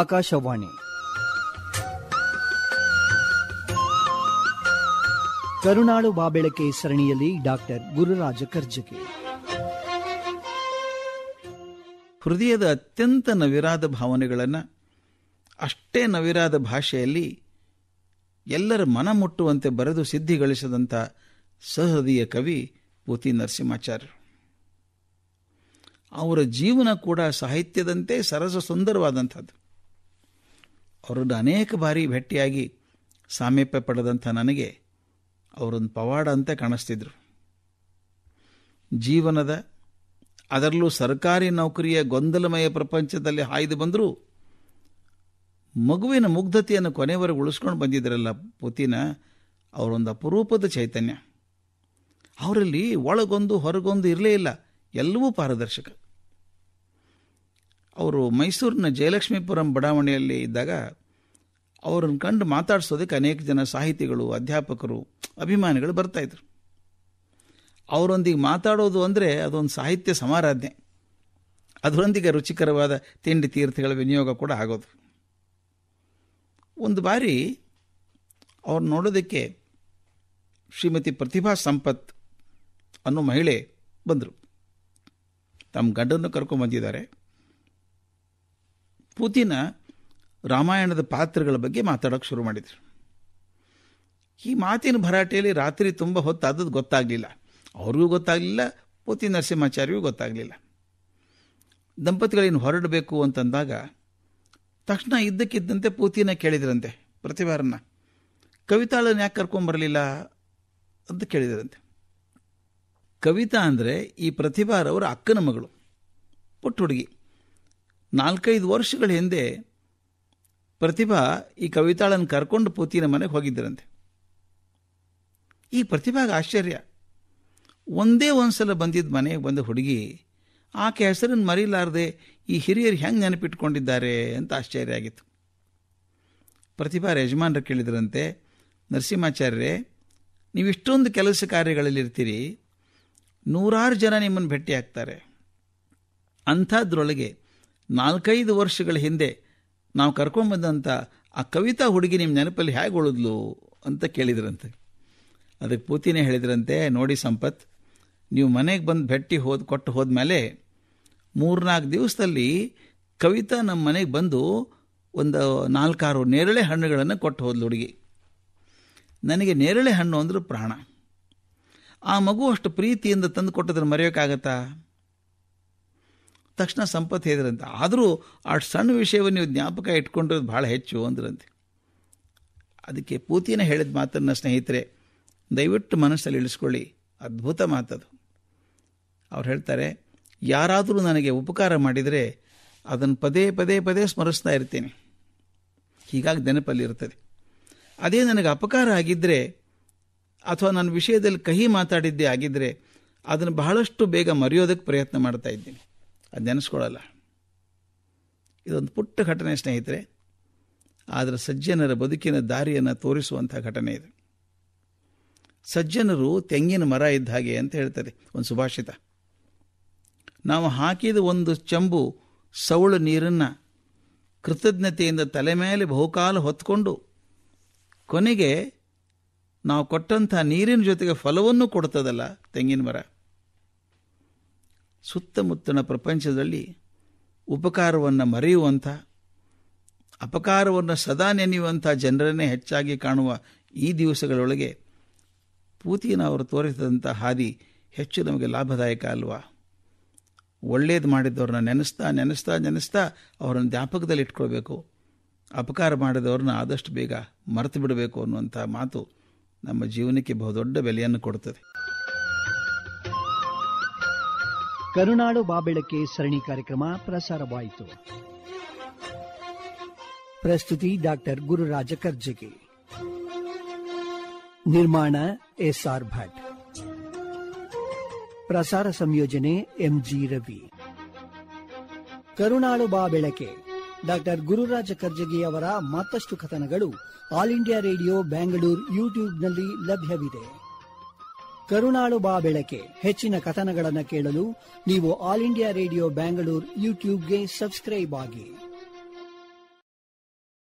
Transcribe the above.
ಆಕಾಶವಾಣಿ ಕರುಣಾಳು ಬಾಬೆಳಕೆ ಸರಣಿಯಲ್ಲಿ ಡಾಕ್ಟರ್ ಗುರುರಾಜ ಕರ್ಜಕಿ ಹೃದಯದ ಅತ್ಯಂತ ನವಿರಾದ ಭಾವನೆಗಳನ್ನು ಅಷ್ಟೇ ನವಿರಾದ ಭಾಷೆಯಲ್ಲಿ ಎಲ್ಲರ ಮನ ಮುಟ್ಟುವಂತೆ ಬರೆದು ಸಿದ್ಧಿಗಳಿಸಿದಂಥ ಸಹೃದಯ ಕವಿ ಪೂತಿ ನರಸಿಂಹಾಚಾರ್ಯರು ಅವರ ಜೀವನ ಕೂಡ ಸಾಹಿತ್ಯದಂತೆ ಸರಸ ಸುಂದರವಾದಂಥದ್ದು ಅವರನ್ನು ಅನೇಕ ಬಾರಿ ಭೇಟಿಯಾಗಿ ಸಾಮೀಪ್ಯ ಪಡೆದಂಥ ನನಗೆ ಅವರೊಂದು ಪವಾಡ ಅಂತ ಕಾಣಿಸ್ತಿದ್ರು ಜೀವನದ ಅದರಲ್ಲೂ ಸರ್ಕಾರಿ ನೌಕರಿಯ ಗೊಂದಲಮಯ ಪ್ರಪಂಚದಲ್ಲಿ ಹಾಯ್ದು ಬಂದರೂ ಮಗುವಿನ ಮುಗ್ಧತೆಯನ್ನು ಕೊನೆವರೆಗೆ ಉಳಿಸ್ಕೊಂಡು ಬಂದಿದ್ದರಲ್ಲ ಪುತಿನ ಅವರೊಂದು ಅಪರೂಪದ ಚೈತನ್ಯ ಅವರಲ್ಲಿ ಒಳಗೊಂದು ಹೊರಗೊಂದು ಇರಲೇ ಇಲ್ಲ ಎಲ್ಲವೂ ಪಾರದರ್ಶಕ ಅವರು ಮೈಸೂರಿನ ಜಯಲಕ್ಷ್ಮೀಪುರಂ ಬಡಾವಣೆಯಲ್ಲಿ ಇದ್ದಾಗ ಅವರನ್ನು ಕಂಡು ಮಾತಾಡಿಸೋದಕ್ಕೆ ಅನೇಕ ಜನ ಸಾಹಿತಿಗಳು ಅಧ್ಯಾಪಕರು ಅಭಿಮಾನಿಗಳು ಬರ್ತಾಯಿದ್ರು ಅವರೊಂದಿಗೆ ಮಾತಾಡೋದು ಅಂದರೆ ಅದೊಂದು ಸಾಹಿತ್ಯ ಸಮಾರಾಧನೆ ಅದರೊಂದಿಗೆ ರುಚಿಕರವಾದ ತಿಂಡಿ ತೀರ್ಥಗಳ ವಿನಿಯೋಗ ಕೂಡ ಆಗೋದು ಒಂದು ಬಾರಿ ಅವ್ರು ನೋಡೋದಕ್ಕೆ ಶ್ರೀಮತಿ ಪ್ರತಿಭಾ ಸಂಪತ್ ಅನ್ನೋ ಮಹಿಳೆ ಬಂದರು ತಮ್ಮ ಗಂಡನ್ನು ಕರ್ಕೊಂಬಂದಿದ್ದಾರೆ ಪುತಿನ ರಾಮಾಯಣದ ಪಾತ್ರಗಳ ಬಗ್ಗೆ ಮಾತಾಡೋಕ್ಕೆ ಶುರು ಮಾಡಿದರು ಈ ಮಾತಿನ ಭರಾಟೆಯಲ್ಲಿ ರಾತ್ರಿ ತುಂಬ ಹೊತ್ತಾದದ್ದು ಗೊತ್ತಾಗಲಿಲ್ಲ ಅವ್ರಿಗೂ ಗೊತ್ತಾಗಲಿಲ್ಲ ಪೋತಿ ನರಸಿಂಹಾಚಾರ್ಯಗೂ ಗೊತ್ತಾಗಲಿಲ್ಲ ದಂಪತಿಗಳೇನು ಹೊರಡಬೇಕು ಅಂತಂದಾಗ ತಕ್ಷಣ ಇದ್ದಕ್ಕಿದ್ದಂತೆ ಪೂತಿನ ಕೇಳಿದ್ರಂತೆ ಪ್ರತಿಭಾರನ್ನ ಕವಿತಾಳನ್ನು ಯಾಕೆ ಕರ್ಕೊಂಬರಲಿಲ್ಲ ಅಂತ ಕೇಳಿದ್ರಂತೆ ಕವಿತಾ ಅಂದರೆ ಈ ಪ್ರತಿಭಾರವರ ಅಕ್ಕನ ಮಗಳು ಪುಟ್ಟ ಹುಡುಗಿ ನಾಲ್ಕೈದು ವರ್ಷಗಳ ಹಿಂದೆ ಪ್ರತಿಭಾ ಈ ಕವಿತಾಳನ್ನು ಕರ್ಕೊಂಡು ಪೋತಿನ ಮನೆಗೆ ಹೋಗಿದ್ದರಂತೆ ಈ ಪ್ರತಿಭಾಗ ಆಶ್ಚರ್ಯ ಒಂದೇ ಒಂದು ಸಲ ಬಂದಿದ್ದ ಮನೆಗೆ ಬಂದ ಹುಡುಗಿ ಆಕೆ ಹೆಸರನ್ನು ಮರೀಲಾರದೆ ಈ ಹಿರಿಯರು ಹೆಂಗೆ ನೆನಪಿಟ್ಕೊಂಡಿದ್ದಾರೆ ಅಂತ ಆಶ್ಚರ್ಯ ಆಗಿತ್ತು ಪ್ರತಿಭಾ ಯಜಮಾನರು ಕೇಳಿದ್ರಂತೆ ನರಸಿಂಹಾಚಾರ್ಯರೇ ನೀವು ಇಷ್ಟೊಂದು ಕೆಲಸ ಕಾರ್ಯಗಳಲ್ಲಿರ್ತೀರಿ ನೂರಾರು ಜನ ನಿಮ್ಮನ್ನು ಭೇಟಿ ಆಗ್ತಾರೆ ಅಂಥದ್ರೊಳಗೆ ನಾಲ್ಕೈದು ವರ್ಷಗಳ ಹಿಂದೆ ನಾವು ಕರ್ಕೊಂಬಂದಂಥ ಆ ಕವಿತಾ ಹುಡುಗಿ ನಿಮ್ಮ ನೆನಪಲ್ಲಿ ಹೇಗೆ ಉಳಿದ್ಲು ಅಂತ ಕೇಳಿದ್ರಂತೆ ಅದಕ್ಕೆ ಪೂತಿನೇ ಹೇಳಿದ್ರಂತೆ ನೋಡಿ ಸಂಪತ್ ನೀವು ಮನೆಗೆ ಬಂದು ಭೆಟ್ಟಿ ಹೋದ ಕೊಟ್ಟು ಹೋದ್ಮೇಲೆ ಮೂರ್ನಾಲ್ಕು ದಿವಸದಲ್ಲಿ ಕವಿತಾ ನಮ್ಮ ಮನೆಗೆ ಬಂದು ಒಂದು ನಾಲ್ಕಾರು ನೇರಳೆ ಹಣ್ಣುಗಳನ್ನು ಕೊಟ್ಟು ಹೋದ್ಲು ಹುಡುಗಿ ನನಗೆ ನೇರಳೆ ಹಣ್ಣು ಅಂದರೂ ಪ್ರಾಣ ಆ ಮಗು ಅಷ್ಟು ಪ್ರೀತಿಯಿಂದ ತಂದು ಕೊಟ್ಟದ್ರೆ ಮರೆಯೋಕ್ಕಾಗತ್ತಾ ತಕ್ಷಣ ಸಂಪತ್ತು ಹೇಳಿದ್ರಂತೆ ಆದರೂ ಆ ಸಣ್ಣ ವಿಷಯವನ್ನು ನೀವು ಜ್ಞಾಪಕ ಇಟ್ಕೊಂಡಿರೋದು ಭಾಳ ಹೆಚ್ಚು ಅಂದ್ರಂತೆ ಅದಕ್ಕೆ ಪೂತಿನ ಹೇಳಿದ ಮಾತನ್ನ ಸ್ನೇಹಿತರೆ ದಯವಿಟ್ಟು ಮನಸ್ಸಲ್ಲಿ ಇಳಿಸ್ಕೊಳ್ಳಿ ಅದ್ಭುತ ಮಾತದು ಅವ್ರು ಹೇಳ್ತಾರೆ ಯಾರಾದರೂ ನನಗೆ ಉಪಕಾರ ಮಾಡಿದರೆ ಅದನ್ನು ಪದೇ ಪದೇ ಪದೇ ಸ್ಮರಿಸ್ತಾ ಇರ್ತೀನಿ ಹೀಗಾಗಿ ನೆನಪಲ್ಲಿರ್ತದೆ ಅದೇ ನನಗೆ ಅಪಕಾರ ಆಗಿದ್ದರೆ ಅಥವಾ ನನ್ನ ವಿಷಯದಲ್ಲಿ ಕಹಿ ಮಾತಾಡಿದ್ದೇ ಆಗಿದ್ದರೆ ಅದನ್ನು ಬಹಳಷ್ಟು ಬೇಗ ಮರೆಯೋದಕ್ಕೆ ಪ್ರಯತ್ನ ಮಾಡ್ತಾ ಇದ್ದೀನಿ ಅದು ನೆನೆಸ್ಕೊಳ್ಳಲ್ಲ ಇದೊಂದು ಪುಟ್ಟ ಘಟನೆ ಸ್ನೇಹಿತರೆ ಆದರೆ ಸಜ್ಜನರ ಬದುಕಿನ ದಾರಿಯನ್ನು ತೋರಿಸುವಂಥ ಘಟನೆ ಇದೆ ಸಜ್ಜನರು ತೆಂಗಿನ ಮರ ಇದ್ದ ಹಾಗೆ ಅಂತ ಹೇಳ್ತದೆ ಒಂದು ಸುಭಾಷಿತ ನಾವು ಹಾಕಿದ ಒಂದು ಚಂಬು ಸೌಳು ನೀರನ್ನು ಕೃತಜ್ಞತೆಯಿಂದ ತಲೆ ಮೇಲೆ ಬಹುಕಾಲ ಹೊತ್ಕೊಂಡು ಕೊನೆಗೆ ನಾವು ಕೊಟ್ಟಂಥ ನೀರಿನ ಜೊತೆಗೆ ಫಲವನ್ನು ಕೊಡ್ತದಲ್ಲ ತೆಂಗಿನ ಮರ ಸುತ್ತಮುತ್ತಲ ಪ್ರಪಂಚದಲ್ಲಿ ಉಪಕಾರವನ್ನು ಮರೆಯುವಂಥ ಅಪಕಾರವನ್ನು ಸದಾ ನೆನೆಯುವಂಥ ಜನರನ್ನೇ ಹೆಚ್ಚಾಗಿ ಕಾಣುವ ಈ ದಿವಸಗಳೊಳಗೆ ಪೂತಿನ ಅವರು ತೋರಿಸಿದಂಥ ಹಾದಿ ಹೆಚ್ಚು ನಮಗೆ ಲಾಭದಾಯಕ ಅಲ್ವಾ ಒಳ್ಳೇದು ಮಾಡಿದವ್ರನ್ನ ನೆನೆಸ್ತಾ ನೆನೆಸ್ತಾ ನೆನೆಸ್ತಾ ಅವರನ್ನು ಜ್ಞಾಪಕದಲ್ಲಿ ಇಟ್ಕೊಳ್ಬೇಕು ಅಪಕಾರ ಮಾಡಿದವ್ರನ್ನ ಆದಷ್ಟು ಬೇಗ ಮರೆತು ಬಿಡಬೇಕು ಅನ್ನುವಂಥ ಮಾತು ನಮ್ಮ ಜೀವನಕ್ಕೆ ಬಹುದೊಡ್ಡ ಬೆಲೆಯನ್ನು ಕೊಡ್ತದೆ ಕರುನಾಳು ಬಾಬೆಳಕೆ ಸರಣಿ ಕಾರ್ಯಕ್ರಮ ಪ್ರಸಾರವಾಯಿತು ಪ್ರಸ್ತುತಿ ಡಾಕ್ಟರ್ ಗುರುರಾಜ ಕರ್ಜಗಿ ನಿರ್ಮಾಣ ಎಸ್ಆರ್ ಭಟ್ ಪ್ರಸಾರ ಸಂಯೋಜನೆ ಎಂಜಿ ರವಿ ಕರುನಾಳು ಬಾ ಬೆಳಕೆ ಡಾಕ್ಟರ್ ಗುರುರಾಜ ಕರ್ಜಗಿ ಅವರ ಮತ್ತಷ್ಟು ಕಥನಗಳು ಆಲ್ ಇಂಡಿಯಾ ರೇಡಿಯೋ ಬ್ಯಾಂಗ್ಳೂರ್ ಯೂಟ್ಯೂಬ್ನಲ್ಲಿ ಲಭ್ಯವಿದೆ ಕರುಣಾಳು ಬಾ ಬೆಳಕೆ ಹೆಚ್ಚಿನ ಕಥನಗಳನ್ನು ಕೇಳಲು ನೀವು ಆಲ್ ಇಂಡಿಯಾ ರೇಡಿಯೋ ಬ್ಯಾಂಗಳೂರು ಯೂಟ್ಯೂಬ್ಗೆ ಸಬ್ಸ್ಕ್ರೈಬ್ ಆಗಿ